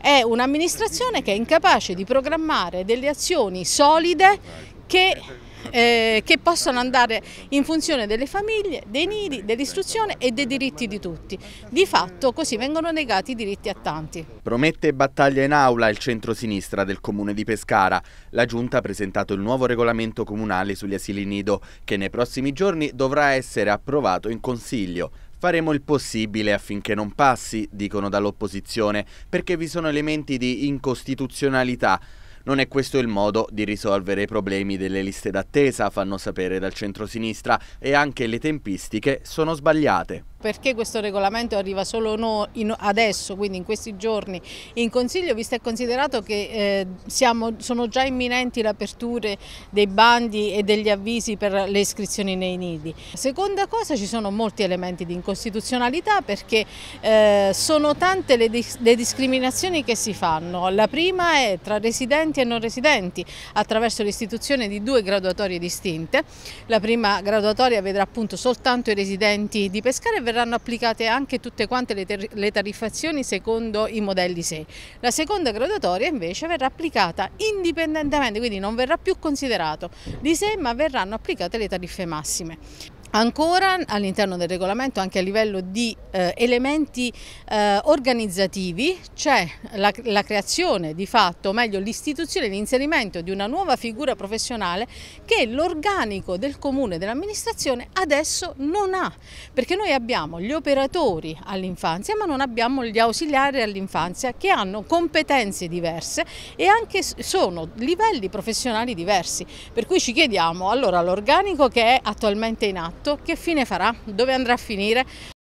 È un'amministrazione che è incapace di programmare delle azioni solide che eh, che possano andare in funzione delle famiglie, dei nidi, dell'istruzione e dei diritti di tutti. Di fatto così vengono negati i diritti a tanti. Promette battaglia in aula il centro-sinistra del comune di Pescara. La giunta ha presentato il nuovo regolamento comunale sugli asili nido che nei prossimi giorni dovrà essere approvato in consiglio. Faremo il possibile affinché non passi, dicono dall'opposizione, perché vi sono elementi di incostituzionalità. Non è questo il modo di risolvere i problemi delle liste d'attesa, fanno sapere dal centrosinistra, e anche le tempistiche sono sbagliate perché questo regolamento arriva solo no, in, adesso, quindi in questi giorni, in Consiglio, visto e considerato che eh, siamo, sono già imminenti le aperture dei bandi e degli avvisi per le iscrizioni nei nidi. Seconda cosa, ci sono molti elementi di incostituzionalità perché eh, sono tante le, dis le discriminazioni che si fanno. La prima è tra residenti e non residenti, attraverso l'istituzione di due graduatorie distinte. La prima graduatoria vedrà appunto soltanto i residenti di Pescara e verranno applicate anche tutte quante le, le tariffazioni secondo i modelli 6. La seconda graduatoria invece verrà applicata indipendentemente, quindi non verrà più considerato di sé ma verranno applicate le tariffe massime. Ancora all'interno del regolamento, anche a livello di eh, elementi eh, organizzativi, c'è la, la, creazione di fatto, o meglio l'istituzione e l'inserimento di una nuova figura professionale che l'organico del comune, dell'amministrazione adesso non ha, perché noi abbiamo gli operatori all'infanzia ma non abbiamo gli ausiliari all'infanzia che hanno competenze diverse e anche sono livelli professionali diversi, per cui ci chiediamo allora l'organico che è attualmente in atto fatto, che fine farà, dove andrà a finire.